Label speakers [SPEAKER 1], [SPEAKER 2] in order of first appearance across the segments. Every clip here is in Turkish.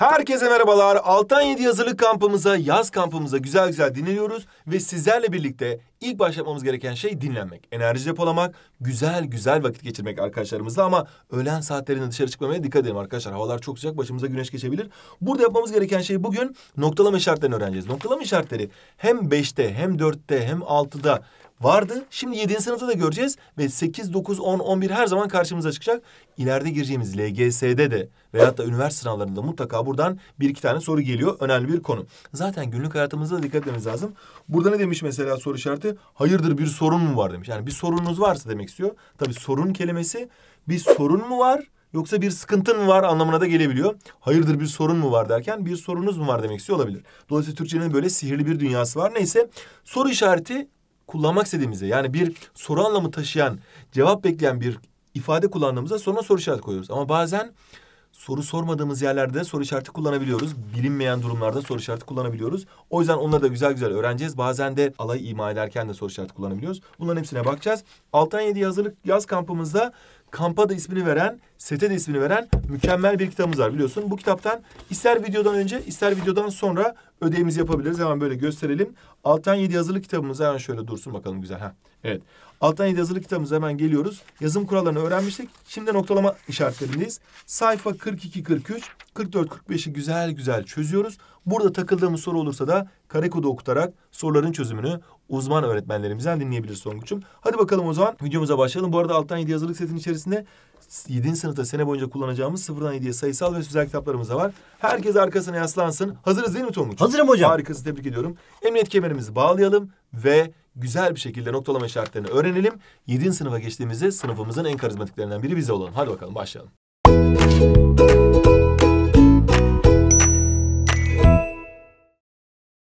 [SPEAKER 1] Herkese merhabalar. Altan 7 hazırlık kampımıza, yaz kampımıza güzel güzel dinliyoruz ve sizlerle birlikte ilk başlatmamız gereken şey dinlenmek. Enerji depolamak, güzel güzel vakit geçirmek arkadaşlarımızla ama öğlen saatlerinde dışarı çıkmamaya dikkat edelim arkadaşlar. Havalar çok sıcak, başımıza güneş geçebilir. Burada yapmamız gereken şey bugün noktalama işaretlerini öğreneceğiz. Noktalama işaretleri hem 5'te hem 4'te hem 6'da vardı. Şimdi 7. sınıfta da göreceğiz ve 8, 9, 10, 11 her zaman karşımıza çıkacak. İleride gireceğimiz LGS'de de veyahut da üniversite sınavlarında mutlaka buradan bir iki tane soru geliyor. Önemli bir konu. Zaten günlük hayatımızda da dikkat etmemiz lazım. Burada ne demiş mesela soru işareti? Hayırdır bir sorun mu var demiş. Yani bir sorununuz varsa demek istiyor. Tabii sorun kelimesi bir sorun mu var? Yoksa bir sıkıntın mı var anlamına da gelebiliyor. Hayırdır bir sorun mu var derken bir sorunuz mu var demek istiyor olabilir. Dolayısıyla Türkçenin böyle sihirli bir dünyası var. Neyse soru işareti kullanmak istediğimizde yani bir soru anlamı taşıyan, cevap bekleyen bir ifade kullandığımızda sonra soru işareti koyuyoruz. Ama bazen soru sormadığımız yerlerde soru işareti kullanabiliyoruz. Bilinmeyen durumlarda soru işareti kullanabiliyoruz. O yüzden onları da güzel güzel öğreneceğiz. Bazen de alay ima ederken de soru işareti kullanabiliyoruz. Bunların hepsine bakacağız. Altan 7 hazırlık yaz kampımızda kampa da ismini veren, sete de ismini veren mükemmel bir kitabımız var biliyorsun. Bu kitaptan ister videodan önce ister videodan sonra ödevimizi yapabiliriz. Hemen böyle gösterelim. Alttan 7 yazılı kitabımız hemen şöyle dursun bakalım güzel. ha. Evet. Alttan 7 yazılı kitabımız hemen geliyoruz. Yazım kurallarını öğrenmiştik. Şimdi noktalama işaretlerindeyiz. Sayfa 42-43, 44-45'i güzel güzel çözüyoruz. Burada takıldığımız soru olursa da kare kodu okutarak soruların çözümünü uzman öğretmenlerimizden dinleyebilir Songuç'um. Hadi bakalım o zaman videomuza başlayalım. Bu arada alttan 7 yazılık setin içerisinde 7. sınıfta sene boyunca kullanacağımız sıfırdan 7'ye sayısal ve sözel kitaplarımız da var. Herkes arkasına yaslansın. Hazırız değil mi Tonguç? Hazırım hocam. Harikasın tebrik ediyorum. Emniyet kemerimizi bağlayalım ve güzel bir şekilde noktalama işaretlerini öğrenelim. 7. sınıfa geçtiğimizde sınıfımızın en karizmatiklerinden biri bize olalım. Hadi bakalım başlayalım.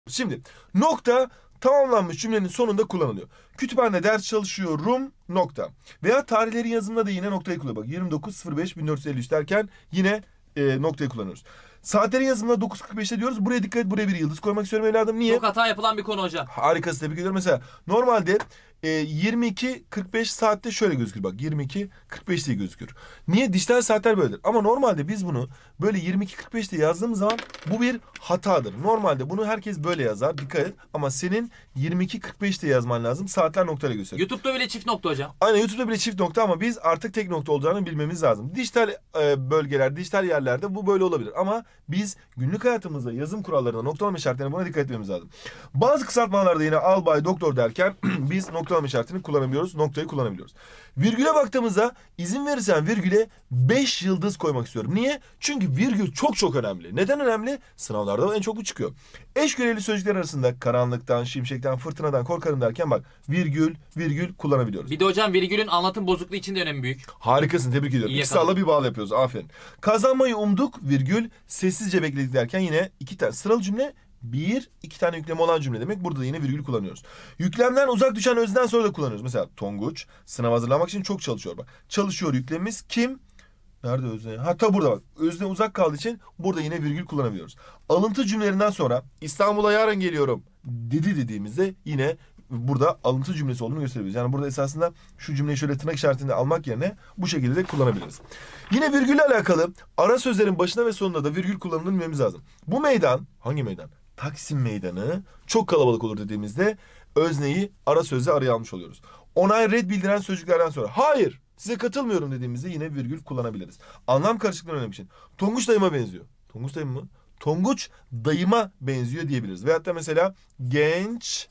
[SPEAKER 1] Şimdi nokta tamamlanmış cümlenin sonunda kullanılıyor. Kütüphanede ders çalışıyorum nokta. Veya tarihlerin yazımında da yine noktayı kullanıyor. Bak 29.05.1453 derken yine e, noktayı kullanıyoruz. Saatlerin yazımında 9.45'te diyoruz. Buraya dikkat et buraya bir yıldız koymak istiyorum evladım. Niye? Çok hata yapılan bir konu hocam. Harikası tebrik ediyorum. Mesela normalde e, ee, 22 saatte şöyle gözükür bak 22-45 diye gözükür. Niye? Dijital saatler böyledir. Ama normalde biz bunu böyle 22:45 45 diye yazdığımız zaman bu bir hatadır. Normalde bunu herkes böyle yazar dikkat et ama senin 22:45 45 diye yazman lazım saatler noktayla gösterir. YouTube'da bile çift nokta hocam. Aynen YouTube'da bile çift nokta ama biz artık tek nokta olacağını bilmemiz lazım. Dijital e, bölgeler, dijital yerlerde bu böyle olabilir ama biz günlük hayatımızda yazım kurallarına, noktalama şartlarına buna dikkat etmemiz lazım. Bazı kısaltmalarda yine albay, doktor derken biz nokta noktalama işaretini kullanabiliyoruz. Noktayı kullanabiliyoruz. Virgüle baktığımızda izin verirsen virgüle 5 yıldız koymak istiyorum. Niye? Çünkü virgül çok çok önemli. Neden önemli? Sınavlarda en çok bu çıkıyor. Eş görevli sözcükler arasında karanlıktan, şimşekten, fırtınadan korkarım derken bak virgül virgül kullanabiliyoruz. Bir de hocam virgülün anlatım bozukluğu için de önemi büyük. Harikasın tebrik ediyorum. İyi İki bir bağlı yapıyoruz. Aferin. Kazanmayı umduk virgül sessizce bekledik derken yine iki tane sıralı cümle bir, iki tane yükleme olan cümle demek. Burada da yine virgül kullanıyoruz. Yüklemden uzak düşen özden sonra da kullanıyoruz. Mesela Tonguç sınav hazırlamak için çok çalışıyor bak. Çalışıyor yüklemimiz kim? Nerede özne? Ha tabi burada bak. Özne uzak kaldığı için burada yine virgül kullanabiliyoruz. Alıntı cümlelerinden sonra İstanbul'a yarın geliyorum dedi dediğimizde yine burada alıntı cümlesi olduğunu gösterebiliriz. Yani burada esasında şu cümleyi şöyle tırnak işaretinde almak yerine bu şekilde de kullanabiliriz. Yine virgülle alakalı ara sözlerin başına ve sonunda da virgül kullanılmamız lazım. Bu meydan hangi meydan? Taksim Meydanı çok kalabalık olur dediğimizde özneyi ara sözle araya almış oluyoruz. Onay red bildiren sözcüklerden sonra hayır size katılmıyorum dediğimizde yine virgül kullanabiliriz. Anlam karışıklığı önlemek şey. için. Tonguç dayıma benziyor. Tonguç dayım mı? Tonguç dayıma benziyor diyebiliriz. Veyahut da mesela genç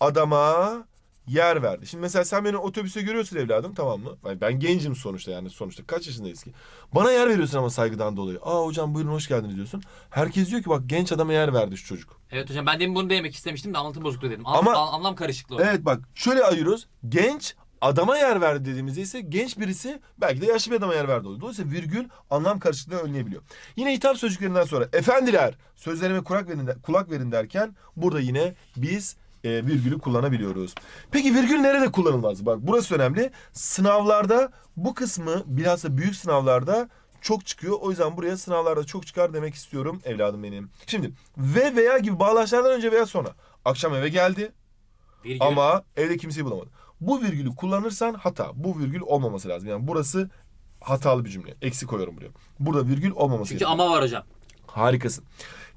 [SPEAKER 1] adama yer verdi. Şimdi mesela sen beni otobüse görüyorsun evladım tamam mı? Yani ben gencim sonuçta yani sonuçta kaç yaşındayız ki? Bana yer veriyorsun ama saygıdan dolayı. Aa hocam buyurun hoş geldiniz diyorsun. Herkes diyor ki bak genç adama yer verdi şu çocuk. Evet hocam ben demin bunu demek istemiştim de anlatım bozukluğu dedim. Anlam, ama, anlam karışıklığı. Evet bak şöyle ayırıyoruz. Genç adama yer verdi dediğimizde ise genç birisi belki de yaşlı bir adama yer verdi oluyor. Dolayısıyla virgül anlam karışıklığını önleyebiliyor. Yine hitap sözcüklerinden sonra efendiler sözlerime kulak verin, kulak verin derken burada yine biz e, virgülü kullanabiliyoruz. Peki virgül nerede kullanılmaz? Bak burası önemli. Sınavlarda bu kısmı bilhassa büyük sınavlarda çok çıkıyor. O yüzden buraya sınavlarda çok çıkar demek istiyorum evladım benim. Şimdi ve veya gibi bağlaçlardan önce veya sonra. Akşam eve geldi virgül. ama evde kimseyi bulamadı. Bu virgülü kullanırsan hata. Bu virgül olmaması lazım. Yani burası hatalı bir cümle. Eksi koyuyorum buraya. Burada virgül olmaması Çünkü lazım. ama var hocam. Harikasın.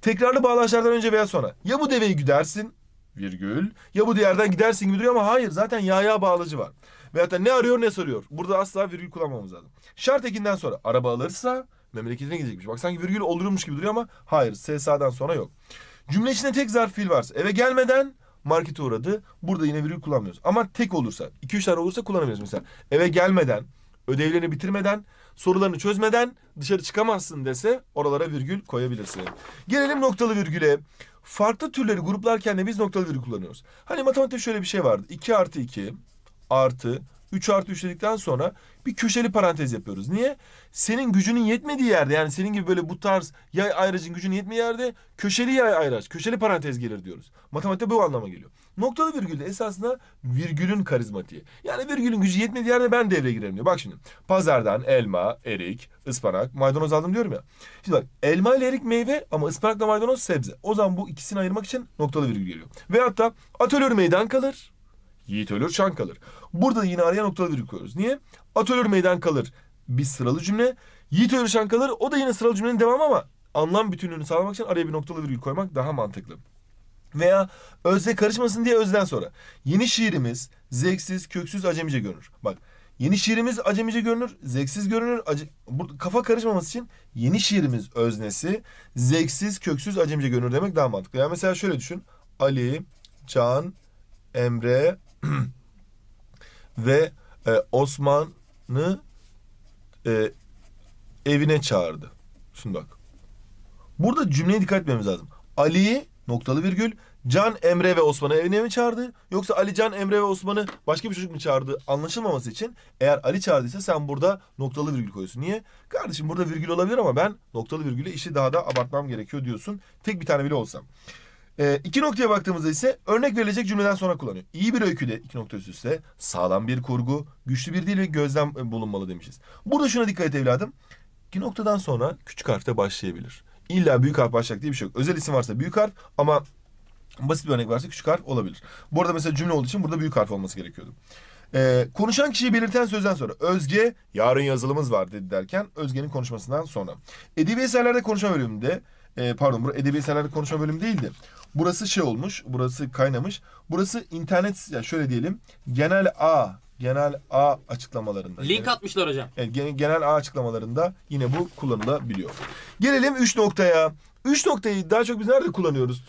[SPEAKER 1] Tekrarlı bağlaçlardan önce veya sonra. Ya bu deveyi güdersin virgül. Ya bu diyardan gidersin gibi duruyor ama hayır zaten yaya bağlacı var. Veyahut da ne arıyor ne soruyor. Burada asla virgül kullanmamız lazım. Şart ekinden sonra araba alırsa memleketine gidecekmiş. Bak sanki virgül olurmuş gibi duruyor ama hayır SSA'dan sonra yok. Cümle içinde tek zarf fiil varsa eve gelmeden markete uğradı. Burada yine virgül kullanmıyoruz. Ama tek olursa, iki üç tane olursa kullanabiliriz mesela. Eve gelmeden, ödevlerini bitirmeden, sorularını çözmeden dışarı çıkamazsın dese oralara virgül koyabilirsin. Gelelim noktalı virgüle farklı türleri gruplarken de biz noktalı virgül kullanıyoruz. Hani matematikte şöyle bir şey vardı. 2 artı 2 artı 3 artı 3 dedikten sonra bir köşeli parantez yapıyoruz. Niye? Senin gücünün yetmediği yerde yani senin gibi böyle bu tarz yay ayracın gücünün yetmediği yerde köşeli yay ayraç, köşeli parantez gelir diyoruz. Matematikte bu anlama geliyor. Noktalı virgül de esasında virgülün karizmatiği. Yani virgülün gücü yetmediği yerde ben devreye girerim diyor. Bak şimdi pazardan elma, erik, ıspanak, maydanoz aldım diyorum ya. Şimdi bak elma ile erik meyve ama ıspanakla maydanoz sebze. O zaman bu ikisini ayırmak için noktalı virgül geliyor. Veyahut da at ölür meydan kalır. Yiğit ölür şan kalır. Burada yine araya noktalı virgül koyuyoruz. Niye? At ölür meydan kalır. Bir sıralı cümle. Yiğit ölür şan kalır. O da yine sıralı cümlenin devamı ama anlam bütünlüğünü sağlamak için araya bir noktalı virgül koymak daha mantıklı veya özle karışmasın diye özden sonra. Yeni şiirimiz zevksiz, köksüz, acemice görünür. Bak yeni şiirimiz acemice görünür, zevksiz görünür. Ace... Burada kafa karışmaması için yeni şiirimiz öznesi zevksiz, köksüz, acemice görünür demek daha mantıklı. Yani mesela şöyle düşün. Ali, Can, Emre ve e, Osman'ı e, evine çağırdı. Şimdi bak. Burada cümleye dikkat etmemiz lazım. Ali'yi noktalı virgül Can Emre ve Osman'ı evine mi çağırdı? Yoksa Ali Can Emre ve Osman'ı başka bir çocuk mu çağırdı anlaşılmaması için eğer Ali çağırdıysa sen burada noktalı virgül koyuyorsun. Niye? Kardeşim burada virgül olabilir ama ben noktalı virgülle işi daha da abartmam gerekiyor diyorsun. Tek bir tane bile olsam. E, iki noktaya baktığımızda ise örnek verilecek cümleden sonra kullanıyor. İyi bir öyküde iki nokta üst üste sağlam bir kurgu, güçlü bir dil ve gözlem e, bulunmalı demişiz. Burada şuna dikkat et evladım. İki noktadan sonra küçük harfte başlayabilir. İlla büyük harf başlayacak diye bir şey yok. Özel isim varsa büyük harf ama basit bir örnek varsa küçük harf olabilir. Bu arada mesela cümle olduğu için burada büyük harf olması gerekiyordu. Ee, konuşan kişiyi belirten sözden sonra Özge yarın yazılımız var dedi derken Özge'nin konuşmasından sonra. Edebi eserlerde konuşma bölümünde e, pardon bu edebi eserlerde konuşma bölümü değildi. Burası şey olmuş, burası kaynamış. Burası internet, yani şöyle diyelim, genel A genel A açıklamalarında. Link yani, atmışlar hocam. Evet, genel A açıklamalarında yine bu kullanılabiliyor. Gelelim 3 noktaya. 3 noktayı daha çok biz nerede kullanıyoruz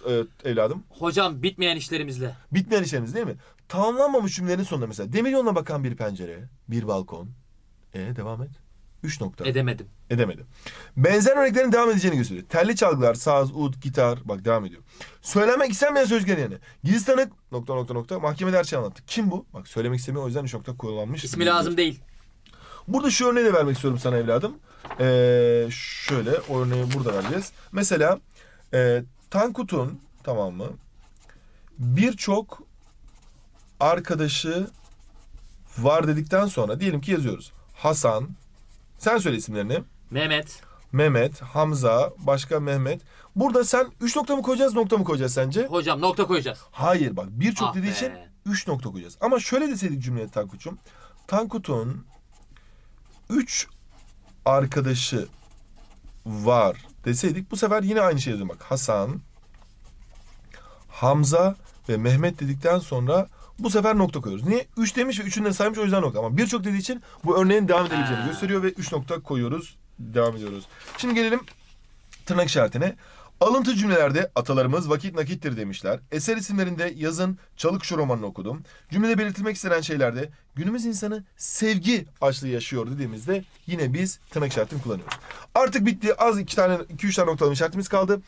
[SPEAKER 1] e, evladım? Hocam bitmeyen işlerimizle. Bitmeyen işlerimiz değil mi? Tamamlanmamış cümlelerin sonunda mesela demir yoluna bakan bir pencere, bir balkon. E devam et. 3 nokta. Edemedim. Edemedim. Benzer örneklerin devam edeceğini gösteriyor. Telli çalgılar, saz, ud, gitar. Bak devam ediyor. Söylemek istenmeyen sözcükler yani. Gizli tanık nokta nokta nokta. Mahkemede her şeyi anlattı. Kim bu? Bak söylemek istemiyor o yüzden 3 nokta kullanmış. İsmi lazım değil. Burada şu örneği de vermek istiyorum sana evladım. Ee, şöyle örneği burada vereceğiz. Mesela e, Tankut'un tamam mı? Birçok arkadaşı var dedikten sonra diyelim ki yazıyoruz. Hasan, sen söyle isimlerini. Mehmet. Mehmet, Hamza, başka Mehmet. Burada sen 3 nokta mı koyacağız, nokta mı koyacağız sence? Hocam nokta koyacağız. Hayır bak birçok Ah dediği be. için 3 nokta koyacağız. Ama şöyle deseydik cümleye Tankut'cum. Tankut'un 3 arkadaşı var deseydik bu sefer yine aynı şeyi yazıyorum. Bak Hasan, Hamza ve Mehmet dedikten sonra bu sefer nokta koyuyoruz. Niye? 3 demiş ve 3'ünü de saymış o yüzden nokta. Ama birçok dediği için bu örneğin devam edebileceğini gösteriyor ve 3 nokta koyuyoruz. Devam ediyoruz. Şimdi gelelim tırnak işaretine. Alıntı cümlelerde atalarımız vakit nakittir demişler. Eser isimlerinde yazın Çalık şu romanını okudum. Cümlede belirtilmek istenen şeylerde günümüz insanı sevgi açlığı yaşıyor dediğimizde yine biz tırnak işaretini kullanıyoruz. Artık bitti. Az iki tane, iki üç tane noktalama işaretimiz kaldı.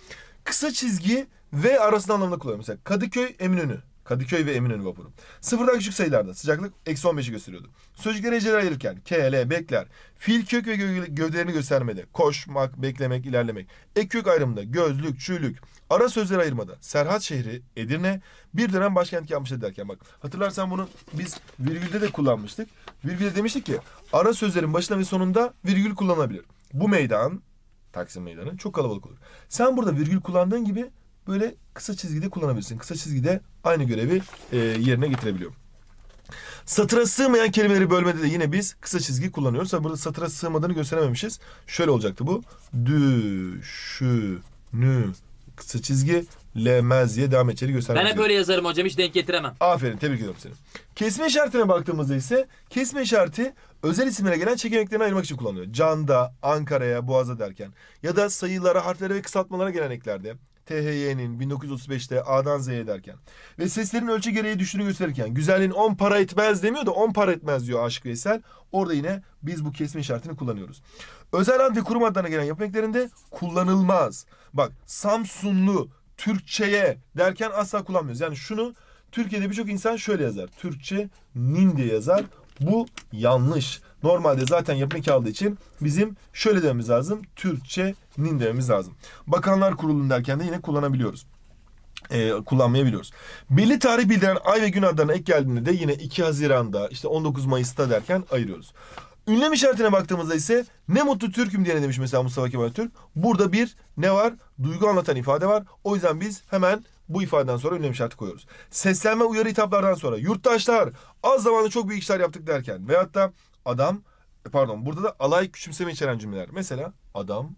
[SPEAKER 1] Kısa çizgi ve arasında anlamında kullanıyoruz. Mesela Kadıköy Eminönü. Kadıköy ve Eminönü vapuru. Sıfırdan küçük sayılarda sıcaklık eksi 15'i gösteriyordu. Sözcük dereceler ayırırken K, L, bekler, Fil kök ve gövdelerini göstermede, koşmak, beklemek, ilerlemek, ek kök ayrımında, gözlük, çüylük, ara sözler ayırmada, Serhat şehri, Edirne bir dönem başkent yapmış derken bak hatırlarsan bunu biz virgülde de kullanmıştık. Virgülde demiştik ki ara sözlerin başına ve sonunda virgül kullanabilir. Bu meydan Taksim Meydanı çok kalabalık olur. Sen burada virgül kullandığın gibi böyle kısa çizgide kullanabilirsin. Kısa çizgide aynı görevi e, yerine getirebiliyor. Satıra sığmayan kelimeleri bölmede de yine biz kısa çizgi kullanıyoruz. Tabi burada satıra sığmadığını gösterememişiz. Şöyle olacaktı bu. Düşünü kısa çizgi lemez diye devam edeceğini göstermek. Ben hep öyle yazarım hocam hiç denk getiremem. Aferin tebrik ediyorum seni. Kesme işaretine baktığımızda ise kesme işareti özel isimlere gelen çekimeklerini ayırmak için kullanılıyor. Can'da, Ankara'ya, Boğaz'a derken ya da sayılara, harflere ve kısaltmalara gelen eklerde THY'nin 1935'te A'dan Z'ye derken ve seslerin ölçü gereği düştüğünü gösterirken güzelliğin 10 para etmez demiyor da 10 para etmez diyor Aşık Veysel. Orada yine biz bu kesme işaretini kullanıyoruz. Özel anti kurum adlarına gelen yapı kullanılmaz. Bak Samsunlu Türkçe'ye derken asla kullanmıyoruz. Yani şunu Türkiye'de birçok insan şöyle yazar. Türkçe nin diye yazar. Bu yanlış. Normalde zaten yapı kağıdı için bizim şöyle dememiz lazım. Türkçenin dememiz lazım. Bakanlar Kurulu derken de yine kullanabiliyoruz. E, kullanmayabiliyoruz. Belli tarih bildiren ay ve gün adlarına ek geldiğinde de yine 2 Haziran'da işte 19 Mayıs'ta derken ayırıyoruz. Ünlem işaretine baktığımızda ise ne mutlu Türk'üm diye demiş mesela Mustafa Kemal Türk. Burada bir ne var? Duygu anlatan ifade var. O yüzden biz hemen bu ifadeden sonra önlem şartı koyuyoruz. Seslenme uyarı hitaplardan sonra yurttaşlar az zamanda çok büyük işler yaptık derken veyahut da adam e, pardon burada da alay küçümseme içeren cümleler. Mesela adam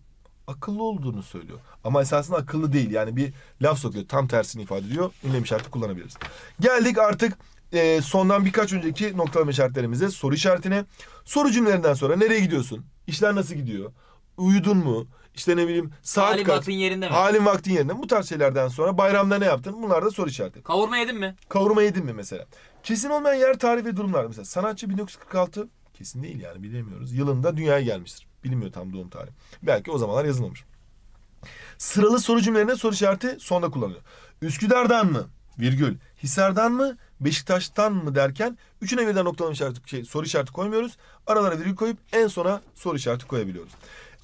[SPEAKER 1] akıllı olduğunu söylüyor. Ama esasında akıllı değil. Yani bir laf sokuyor. Tam tersini ifade ediyor. Ünlem işareti kullanabiliriz. Geldik artık e, sondan birkaç önceki noktalama işaretlerimize. Soru işaretine. Soru cümlelerinden sonra nereye gidiyorsun? İşler nasıl gidiyor? Uyudun mu? işte ne bileyim saat Halim kaç. vaktin yerinde mi? Halim vaktin yerinde. Bu tarz şeylerden sonra bayramda ne yaptın? Bunlar da soru işareti. Kavurma yedin mi? Kavurma yedin mi mesela? Kesin olmayan yer, tarih durumlar. Mesela sanatçı 1946 kesin değil yani bilemiyoruz. Yılında dünyaya gelmiştir. Bilinmiyor tam doğum tarihi. Belki o zamanlar yazılmamış. Sıralı soru cümlelerinde soru işareti sonda kullanılıyor. Üsküdar'dan mı? Virgül. Hisar'dan mı? Beşiktaş'tan mı derken üçüne birden noktalama işareti, şey, soru işareti koymuyoruz. Aralara virgül koyup en sona soru işareti koyabiliyoruz.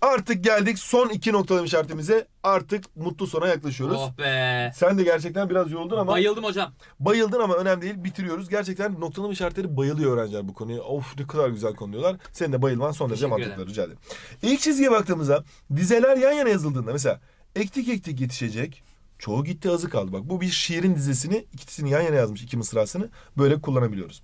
[SPEAKER 1] Artık geldik son iki noktalı işaretimize. Artık mutlu sona yaklaşıyoruz. Oh be. Sen de gerçekten biraz yoruldun ama. Bayıldım hocam. Bayıldın ama önemli değil. Bitiriyoruz. Gerçekten noktalı işaretleri bayılıyor öğrenciler bu konuya. Of ne kadar güzel konu diyorlar. Senin de bayılman son derece mantıklı. Rica ederim. İlk çizgiye baktığımızda dizeler yan yana yazıldığında mesela ektik ektik yetişecek. Çoğu gitti azı kaldı. Bak bu bir şiirin dizesini ikisini yan yana yazmış iki mısrasını böyle kullanabiliyoruz.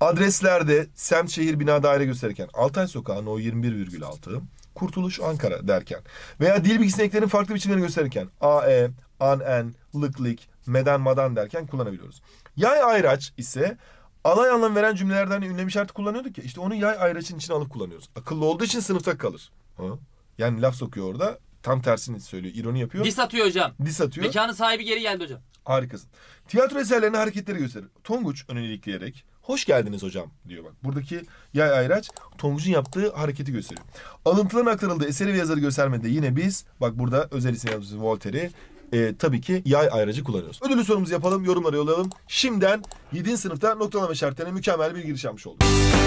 [SPEAKER 1] Adreslerde semt şehir bina daire gösterirken Altay Sokağı No 21,6 Kurtuluş Ankara derken veya dil bilgisinin eklerin farklı biçimlerini gösterirken AE, ANEN, lıklık, meden madan derken kullanabiliyoruz. Yay ayraç ise alay anlam veren cümlelerden hani ünlem işareti kullanıyorduk ya işte onu yay ayraçın içine alıp kullanıyoruz. Akıllı olduğu için sınıfta kalır. Ha? Yani laf sokuyor orada tam tersini söylüyor. ironi yapıyor. Dis atıyor hocam. Dis atıyor. Mekanın sahibi geri geldi hocam. Harikasın. Tiyatro eserlerine hareketleri gösterir. Tonguç önerikleyerek Hoş geldiniz hocam diyor bak. Buradaki yay ayraç Tonguç'un yaptığı hareketi gösteriyor. Alıntıların aktarıldığı eseri ve yazarı göstermede yine biz bak burada özel isim yazıcısı Voltaire'i e, tabii ki yay ayracı kullanıyoruz. Ödülü sorumuzu yapalım, yorumları yollayalım. Şimdiden 7. sınıfta noktalama şartlarına mükemmel bir giriş yapmış olduk.